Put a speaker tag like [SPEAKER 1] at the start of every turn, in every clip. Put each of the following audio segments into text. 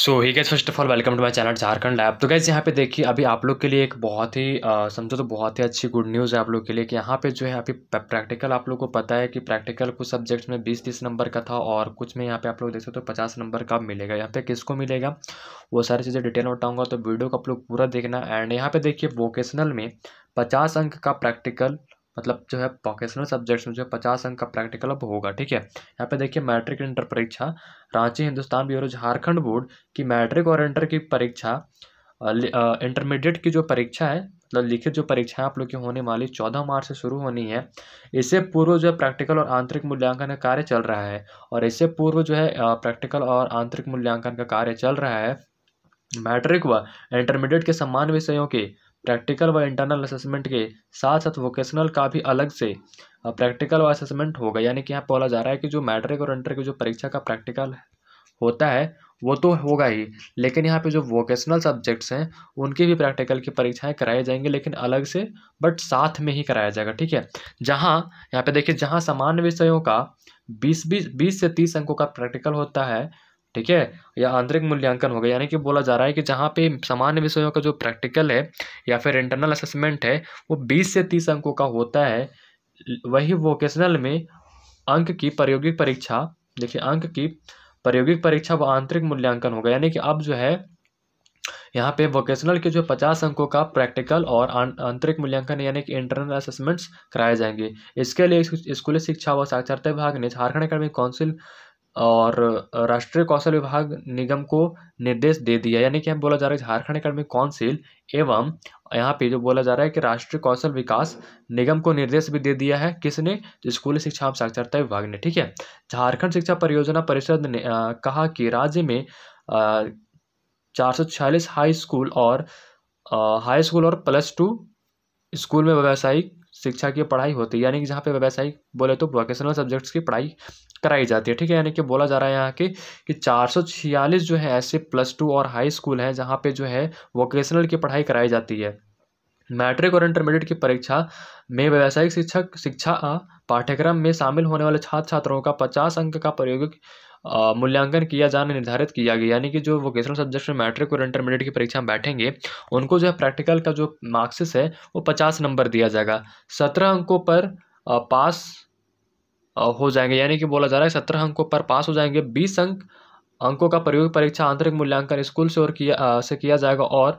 [SPEAKER 1] so hi guys first of all welcome to my channel Jharkhand lab तो guys यहाँ पे देखिए अभी आप लोग के लिए एक बहुत ही समझो तो बहुत ही अच्छी गुड न्यूज़ है आप लोग के लिए कि यहाँ पे जो है अभी प्रैक्टिकल आप लोग को पता है कि प्रैक्टिकल कुछ सब्जेक्ट्स में बीस तीस नंबर का था और कुछ में यहाँ पे आप लोग देख सकते हो तो पचास नंबर का मिलेगा यहाँ पे किसको मिलेगा वो सारी चीज़ें डिटेल बताऊँगा तो वीडियो को आप लोग पूरा देखना एंड यहाँ पे देखिए वोकेशनल में पचास अंक का प्रैक्टिकल मतलब जो है वोकेशनल सब्जेक्ट्स में जो है पचास अंक का प्रैक्टिकल अब होगा ठीक है यहाँ पे देखिए मैट्रिक इंटर परीक्षा रांची हिंदुस्तान ब्यूरो झारखंड बोर्ड की मैट्रिक और इंटर की परीक्षा इंटरमीडिएट की जो परीक्षा है मतलब लिखित जो परीक्षाएं आप लोग की होने वाली चौदह मार्च से शुरू होनी है इससे पूर्व जो है प्रैक्टिकल और आंतरिक मूल्यांकन का कार्य चल रहा है और इससे पूर्व जो है प्रैक्टिकल और आंतरिक मूल्यांकन का कार्य चल रहा है मैट्रिक व इंटरमीडिएट के समान विषयों के प्रैक्टिकल व इंटरनल असेसमेंट के साथ साथ वोकेशनल का भी अलग से प्रैक्टिकल व असेसमेंट होगा यानी कि यहाँ बोला जा रहा है कि जो मैट्रिक और इंटर की जो परीक्षा का प्रैक्टिकल होता है वो तो होगा ही लेकिन यहाँ पे जो वोकेशनल सब्जेक्ट्स हैं उनकी भी प्रैक्टिकल की परीक्षाएं कराई जाएंगी लेकिन अलग से बट साथ में ही कराया जाएगा ठीक है जहाँ यहाँ पे देखिए जहाँ सामान्य विषयों का बीस बीस बीस से तीस अंकों का प्रैक्टिकल होता है ठीक है या आंतरिक मूल्यांकन हो गया यानी कि बोला जा रहा है कि जहाँ पे सामान्य विषयों का जो प्रैक्टिकल है या फिर इंटरनल असेसमेंट है वो बीस से तीस अंकों का होता है वही वोकेशनल में अंक की प्रायोगिक परीक्षा देखिए अंक की प्रायोगिक परीक्षा व आंतरिक मूल्यांकन होगा यानी कि अब जो है यहाँ पे वोकेशनल के जो पचास अंकों का प्रैक्टिकल और आंतरिक मूल्यांकन यानी कि इंटरनल असेसमेंट्स कराए जाएंगे इसके लिए स्कूली शिक्षा व साक्षरता विभाग ने झारखंड अकेडमिक काउंसिल और राष्ट्रीय कौशल विभाग निगम को निर्देश दे दिया यानी कि हम बोला जा रहा है झारखंड एकेडमिक काउंसिल एवं यहाँ पे जो बोला जा रहा है कि राष्ट्रीय कौशल विकास निगम को निर्देश भी दे दिया है किसने स्कूली शिक्षा एवं साक्षरता विभाग ने ठीक है झारखंड शिक्षा परियोजना परिषद ने आ, कहा कि राज्य में सौ चार हाई स्कूल और आ, हाई स्कूल और प्लस टू स्कूल में व्यावसायिक शिक्षा की पढ़ाई होती है यानी कि जहाँ पे व्यावसायिक बोले तो वोकेशनल सब्जेक्ट्स की पढ़ाई कराई जाती है ठीक है यानी कि बोला जा रहा है यहाँ के कि चार जो है ऐसे प्लस टू और हाई स्कूल हैं जहाँ पे जो है वोकेशनल की पढ़ाई कराई जाती है मैट्रिक और इंटरमीडिएट की परीक्षा में व्यावसायिक शिक्षक शिक्षा पाठ्यक्रम में शामिल होने वाले छात्र छात्राओं का पचास अंक का प्रयोगिक मूल्यांकन किया जाना निर्धारित किया गया यानी कि जो वोकेशनल सब्जेक्ट्स में मैट्रिक और इंटरमीडिएट की परीक्षा में बैठेंगे उनको जो है प्रैक्टिकल का जो मार्क्सिस है वो पचास नंबर दिया जाएगा सत्रह अंकों पर पास हो जाएंगे यानी कि बोला जा रहा है सत्रह अंकों पर पास हो जाएंगे बीस अंक अंकों का प्रयोग परीक्षा आंतरिक मूल्यांकन स्कूल से और किया से किया जाएगा और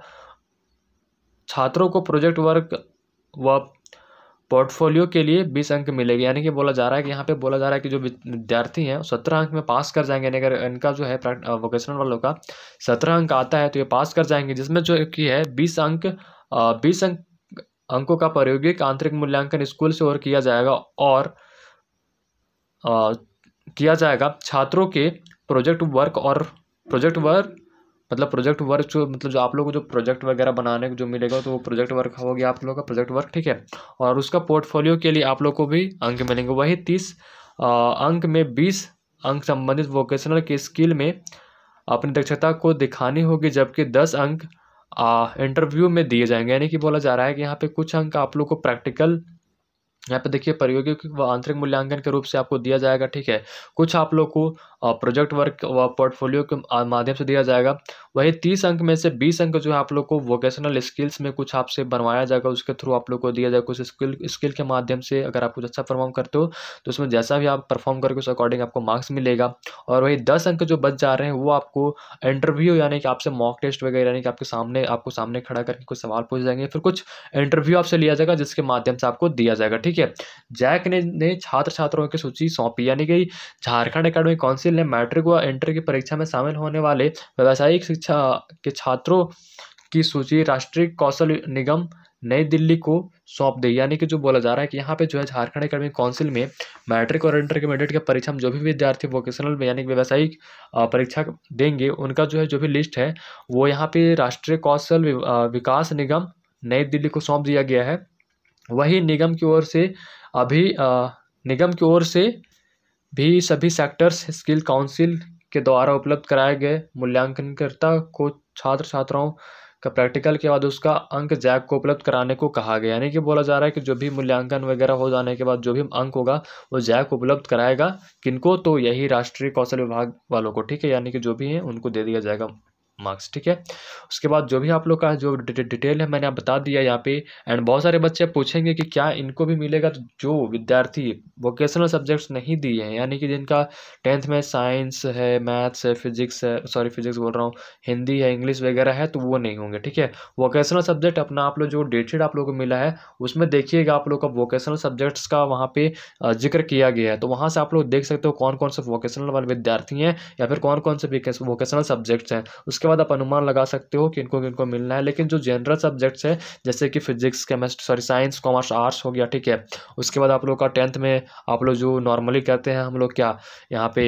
[SPEAKER 1] छात्रों को प्रोजेक्ट वर्क व पोर्टफोलियो के लिए बीस अंक मिलेगा यानी कि बोला जा रहा है कि यहाँ पे बोला जा रहा है कि जो विद्यार्थी हैं सत्रह अंक में पास कर जाएंगे यानी अगर इनका जो है वोकेशनल वालों का सत्रह अंक आता है तो ये पास कर जाएंगे जिसमें जो कि है बीस अंक बीस अंक अंकों का प्रायोगिक आंतरिक मूल्यांकन स्कूल से और किया जाएगा और आ, किया जाएगा छात्रों के प्रोजेक्ट वर्क और प्रोजेक्ट वर्क मतलब प्रोजेक्ट वर्क जो मतलब जो आप लोग को जो प्रोजेक्ट वगैरह बनाने को जो मिलेगा तो वो प्रोजेक्ट वर्क हो गया आप लोगों का प्रोजेक्ट वर्क ठीक है और उसका पोर्टफोलियो के लिए आप लोग को भी अंक मिलेंगे वही तीस अंक में बीस अंक संबंधित वोकेशनल के स्किल में अपनी दक्षता को दिखानी होगी जबकि दस अंक इंटरव्यू में दिए जाएंगे यानी कि बोला जा रहा है कि यहाँ पे कुछ अंक आप लोग को प्रैक्टिकल यहाँ पे देखिए प्रयोगिक व आंतरिक मूल्यांकन के रूप से आपको दिया जाएगा ठीक है कुछ आप लोग को और प्रोजेक्ट वर्क व पोर्टफोलियो के माध्यम से दिया जाएगा वही तीस अंक में से बीस अंक जो है आप लोग को वोकेशनल स्किल्स में कुछ आपसे बनवाया जाएगा उसके थ्रू आप लोग को दिया जाएगा कुछ स्किल स्किल के माध्यम से अगर आप कुछ अच्छा परफॉर्म करते हो तो उसमें जैसा भी आप परफॉर्म करके उस अकॉर्डिंग आपको मार्क्स मिलेगा और वही दस अंक जो बच जा रहे हैं वो आपको इंटरव्यू यानी कि आपसे मॉक टेस्ट वगैरह यानी कि आपके सामने आपको सामने खड़ा करके कुछ सवाल पूछ जाएंगे फिर कुछ इंटरव्यू आपसे लिया जाएगा जिसके माध्यम से आपको दिया जाएगा ठीक है जैक ने, छात्र छात्रों की सूची सौंपी यानी कि झारखंड अकेडमी कौन काउंसिल ने मैट्रिक व इंटर की परीक्षा में शामिल होने वाले व्यावसायिक शिक्षा के छात्रों की सूची राष्ट्रीय कौशल निगम नई दिल्ली को सौंप दे यानी कि जो बोला जा रहा है कि यहाँ पे जो है झारखंड अकेडमिक काउंसिल में मैट्रिक और इंटरमीडिएट के परीक्षा में जो भी विद्यार्थी वोकेशनल में यानी कि व्यावसायिक परीक्षा देंगे उनका जो है जो भी लिस्ट है वो यहाँ पे राष्ट्रीय कौशल विकास निगम नई दिल्ली को सौंप दिया गया है वही निगम की ओर से अभी निगम की ओर से भी सभी सेक्टर्स स्किल काउंसिल के द्वारा उपलब्ध कराए गए मूल्यांकनकर्ता को छात्र छात्राओं का प्रैक्टिकल के बाद उसका अंक जैक को उपलब्ध कराने को कहा गया यानी कि बोला जा रहा है कि जो भी मूल्यांकन वगैरह हो जाने के बाद जो भी अंक होगा वो जैक उपलब्ध कराएगा किनको तो यही राष्ट्रीय कौशल विभाग वालों को ठीक है यानी कि जो भी हैं उनको दे दिया जाएगा मार्क्स ठीक है उसके बाद जो भी आप लोग का जो डिटेल है मैंने आप बता दिया यहाँ पे एंड बहुत सारे बच्चे पूछेंगे कि क्या इनको भी मिलेगा तो जो विद्यार्थी वोकेशनल सब्जेक्ट्स नहीं दिए हैं यानी कि जिनका टेंथ में साइंस है मैथ्स है फिजिक्स है सॉरी फिजिक्स बोल रहा हूँ हिंदी है इंग्लिश वगैरह है तो वो नहीं होंगे ठीक है वोकेशनल सब्जेक्ट अपना आप लोग जो डेट शीट आप लोग को मिला है उसमें देखिएगा आप लोग का वोकेशनल सब्जेक्ट्स का वहाँ पे जिक्र किया गया है तो वहाँ से आप लोग देख सकते हो कौन कौन से वोकेशनल वाले विद्यार्थी हैं या फिर कौन कौन से वोकेशनल सब्जेक्ट्स हैं उसके उसके बाद आप अनुमान लगा सकते हो कि इनको किनको मिलना है लेकिन जो जनरल सब्जेक्ट्स है जैसे कि physics chemistry sorry science commerce arts हो गया ठीक है उसके बाद आप लोग का टेंथ में आप लोग जो नॉर्मली कहते हैं हम लोग क्या यहाँ पे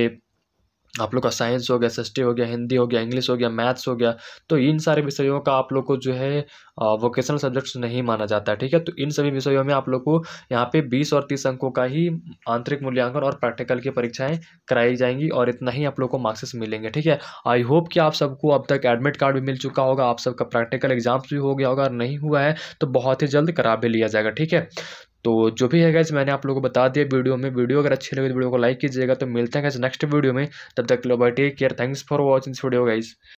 [SPEAKER 1] आप लोग का साइंस हो गया सस्टी हो गया हिंदी हो गया इंग्लिश हो गया मैथ्स हो गया तो इन सारे विषयों का आप लोग को जो है वोकेशनल सब्जेक्ट्स नहीं माना जाता है ठीक है तो इन सभी विषयों में आप लोग को यहाँ पे 20 और 30 अंकों का ही आंतरिक मूल्यांकन और प्रैक्टिकल की परीक्षाएं कराई जाएंगी और इतना ही आप लोग को मार्क्सेस मिलेंगे ठीक है आई होप कि आप सबको अब तक एडमिट कार्ड भी मिल चुका होगा आप सबका प्रैक्टिकल एग्जाम्स भी हो गया होगा और नहीं हुआ है तो बहुत ही जल्द करा भी लिया जाएगा ठीक है तो जो भी है गैस मैंने आप लोगों को बता दिया वीडियो में वीडियो अगर अच्छी लगे तो वीडियो को लाइक कीजिएगा तो मिलते हैं गैस नेक्स्ट वीडियो में तब तक लो bye take care thanks for watching this video guys